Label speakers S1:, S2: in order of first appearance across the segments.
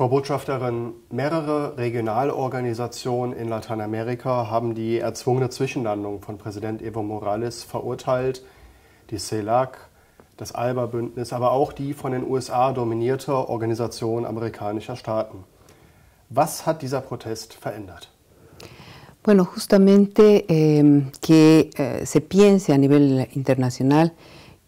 S1: Frau Botschafterin, mehrere Regionalorganisationen in Lateinamerika haben die erzwungene Zwischenlandung von Präsident Evo Morales verurteilt. Die CELAC, das ALBA-Bündnis, aber auch die von den USA dominierte Organisation amerikanischer Staaten. Was hat dieser Protest verändert?
S2: Bueno, justamente eh, que eh, se piense a nivel internacional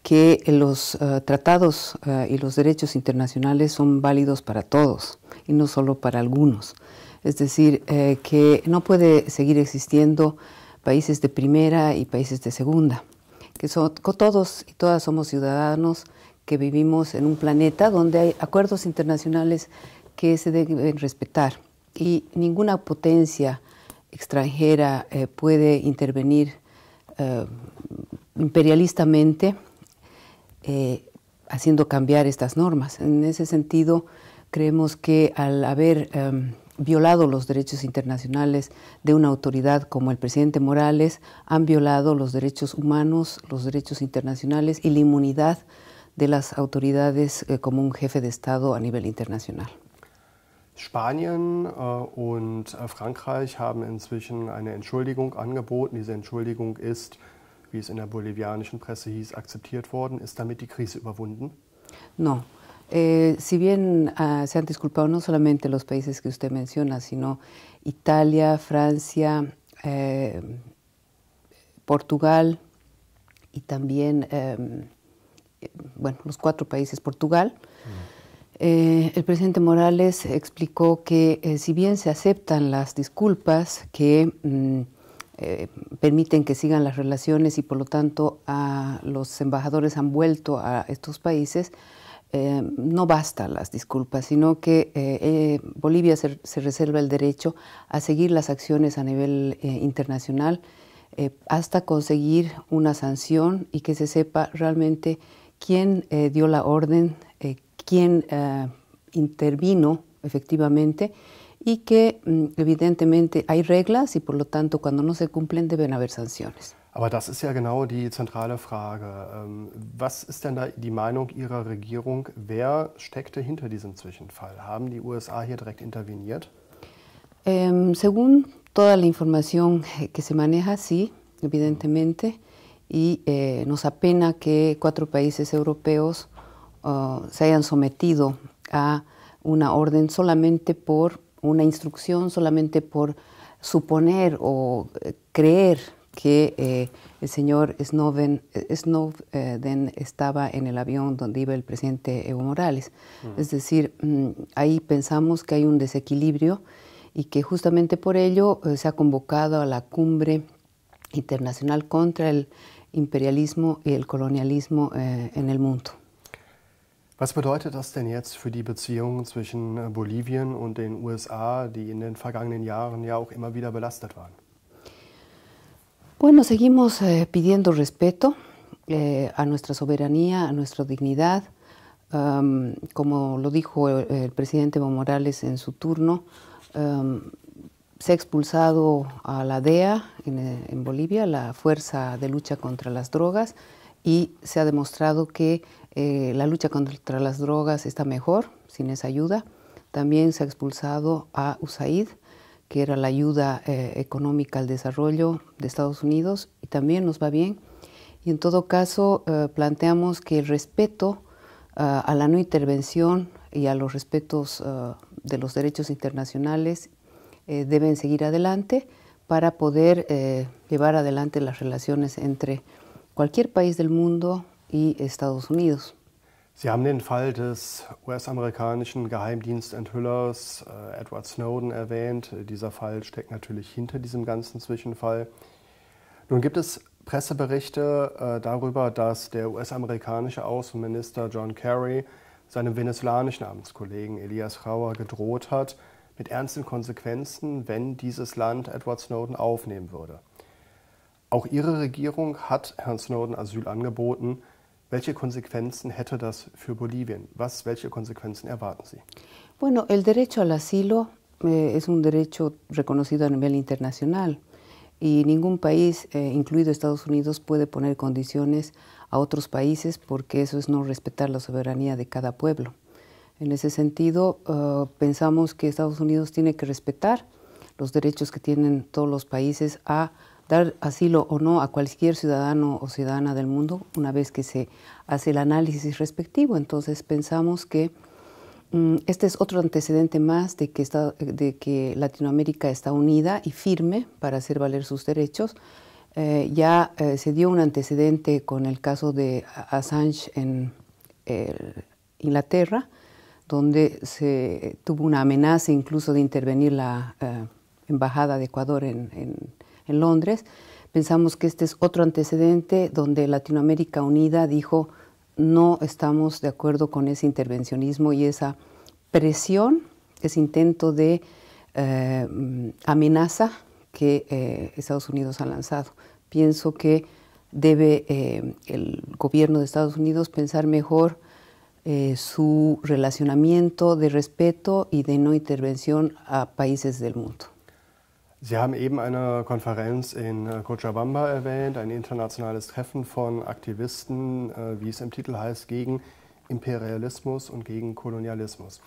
S2: que los eh, tratados eh, y los derechos internacionales son válidos para todos y no solo para algunos. Es decir, eh, que no puede seguir existiendo países de primera y países de segunda, que todos y todas somos ciudadanos que vivimos en un planeta donde hay acuerdos internacionales que se deben respetar y ninguna potencia extranjera puede intervenir imperialistamente eh, haciendo cambiar estas normas. En ese sentido, creemos que al haber em, violado los derechos internacionales de una autoridad como el presidente Morales, han violado los derechos humanos, los derechos internacionales y la inmunidad de las autoridades eh, como un jefe de Estado a nivel internacional.
S1: Spanien y äh, und äh, Frankreich haben inzwischen eine Entschuldigung angeboten. Diese Entschuldigung ist, wie es en la bolivianischen Presse hieß, akzeptiert worden. damit die Krise überwunden?
S2: No. Eh, si bien ah, se han disculpado no solamente los países que usted menciona, sino Italia, Francia, eh, Portugal y también, eh, bueno, los cuatro países, Portugal. Mm. el presidente Morales explicó que si bien se aceptan las disculpas que mm, eh, permiten que sigan las relaciones y por lo tanto a los embajadores han vuelto a estos países, eh, no bastan las disculpas, sino que eh, Bolivia se, reserva el derecho a seguir las acciones a nivel internacional hasta conseguir una sanción y que se sepa realmente quién dio la orden, quién intervino efectivamente y que mm, evidentemente hay reglas y por lo tanto cuando no se cumplen deben haber sanciones.
S1: Aber das ist ja genau die zentrale Frage. Ähm, was ist denn da die Meinung Ihrer Regierung? Wer steckte hinter diesem Zwischenfall? Haben die USA hier direkt interveniert?
S2: Em, según toda la información eh, que se maneja, sí, evidentemente, y eh, nos apena que cuatro países europeos oh, se hayan sometido a una orden solamente por una instrucción solamente por suponer o eh, creer que eh, el señor Snowden, eh, estaba en el avión donde iba el presidente Evo Morales. Mm. Es decir, mm, ahí pensamos que hay un desequilibrio y que justamente por ello se ha convocado a la cumbre internacional contra el imperialismo y el colonialismo en el mundo.
S1: ¿Qué bedeutet das denn jetzt für die Beziehungen zwischen äh, Bolivien und den USA, die in den vergangenen Jahren ja auch immer wieder belastet
S2: Bueno, seguimos eh, pidiendo respeto eh, a nuestra soberanía, a nuestra dignidad. Em, como lo dijo el, presidente Evo Morales en su turno, em, se ha expulsado a la DEA en, eh, en Bolivia, la Fuerza de Lucha contra las Drogas, y se ha demostrado que eh, la lucha contra las drogas está mejor sin esa ayuda. También se ha expulsado a USAID, que era la ayuda eh, económica al desarrollo de Estados Unidos, y también nos va bien. Y en todo caso, eh, planteamos que el respeto a la no intervención y a los respetos de los derechos internacionales deben seguir adelante para poder llevar adelante las relaciones entre cualquier país del mundo y e, Estados Unidos.
S1: Sie haben den Fall des US-amerikanischen Geheimdienstenthüllers äh, Edward Snowden erwähnt. Dieser Fall steckt natürlich hinter diesem ganzen Zwischenfall. Nun gibt es Presseberichte äh, darüber, dass der US-amerikanische Außenminister John Kerry seinem venezolanischen Amtskollegen Elias Rauer gedroht hat, mit ernsten Konsequenzen, wenn dieses Land Edward Snowden aufnehmen würde. Auch Ihre Regierung hat Herrn Snowden Asyl angeboten. ¿Qué consecuencias hätte das für Bolivien? Was, welche erwarten
S2: Bueno, el derecho al asilo eh, es un derecho reconocido a nivel internacional y ningún país, eh, incluido Estados Unidos, puede poner condiciones a otros países porque eso es no respetar la soberanía de cada pueblo. En ese sentido, eh, pensamos que Estados Unidos tiene que respetar los derechos que tienen todos los países a dar asilo o no a cualquier ciudadano o ciudadana del mundo una vez que se hace el análisis respectivo. Entonces pensamos que mm, este es otro antecedente más de que, de que Latinoamérica está unida y firme para hacer valer sus derechos. Eh, ya eh, se dio un antecedente con el caso de Assange en eh, Inglaterra, donde se tuvo una amenaza incluso de intervenir la embajada de Ecuador en, en en Londres. Pensamos que este es otro antecedente donde Latinoamérica Unida dijo no estamos de acuerdo con ese intervencionismo y esa presión, ese intento de eh, amenaza que eh, Estados Unidos ha lanzado. Pienso que debe eh, el gobierno de Estados Unidos pensar mejor su relacionamiento de respeto y de no intervención a países del mundo.
S1: Sie haben eben eine Konferenz in äh, Cochabamba erwähnt, ein internationales Treffen von Aktivisten, äh, wie es im Titel heißt, gegen Imperialismus und gegen Kolonialismus.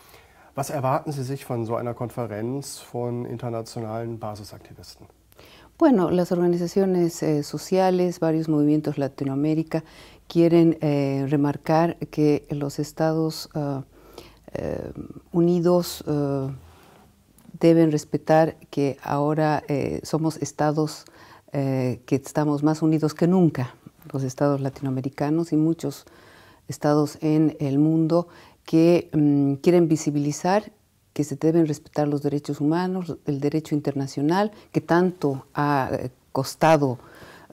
S1: Was erwarten Sie sich von so einer Konferenz von internationalen Basisaktivisten?
S2: Bueno, las organizaciones eh, sociales, varios movimientos Latinoamérica quieren eh, remarcar que los Estados uh, eh, Unidos uh, deben respetar que ahora eh, somos estados eh, que estamos más unidos que nunca, los estados latinoamericanos y muchos estados en el mundo que mm, quieren visibilizar que se deben respetar los derechos humanos, el derecho internacional, que tanto ha eh, costado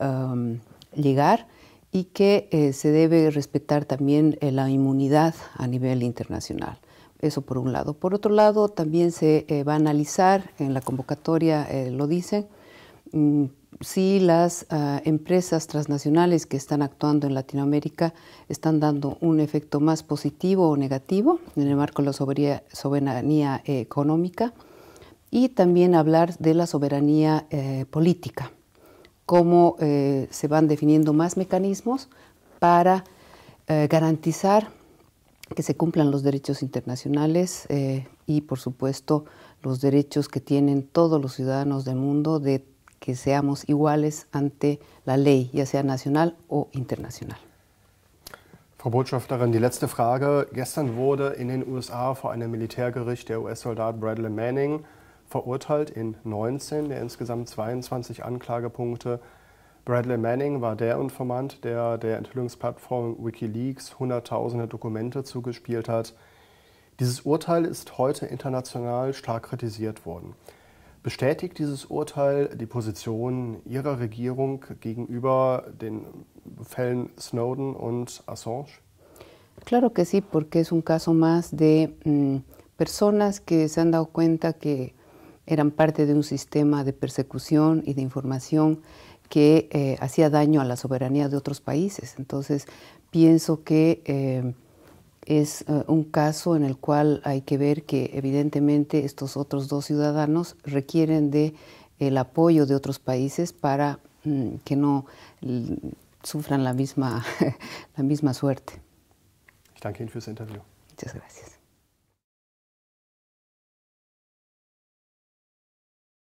S2: um, llegar y que se debe respetar también la inmunidad a nivel internacional. Eso por un lado. Por otro lado, también se eh, va a analizar, en la convocatoria eh, lo dicen, mm, si las ah, empresas transnacionales que están actuando en Latinoamérica están dando un efecto más positivo o negativo en el marco de la soberanía, económica y también hablar de la soberanía eh, política, cómo se van definiendo más mecanismos para garantizar que se cumplan los derechos internacionales eh, y, por supuesto, los derechos que tienen todos los ciudadanos del mundo de que seamos iguales ante la ley, ya sea nacional o internacional.
S1: Frau Botschafterin, die letzte Frage. Gestern wurde in den USA vor einem Militärgericht der US-Soldat Bradley Manning verurteilt in 19 der insgesamt 22 Anklagepunkte Bradley Manning war der Informant, der der Enthüllungsplattform Wikileaks hunderttausende Dokumente zugespielt hat. Dieses Urteil ist heute international stark kritisiert worden. Bestätigt dieses Urteil die Position Ihrer Regierung gegenüber den Fällen Snowden und Assange?
S2: Claro que sí, porque es un caso más de mm, personas que se han dado cuenta que eran parte de un sistema de persecución y de información. que eh, hacía daño a la soberanía de otros países. Entonces, pienso que eh, es eh, un caso en el cual hay que ver que evidentemente estos otros dos ciudadanos requieren de el apoyo de otros países para mm, que no mm, sufran la misma, la misma suerte.
S1: Muchas gracias.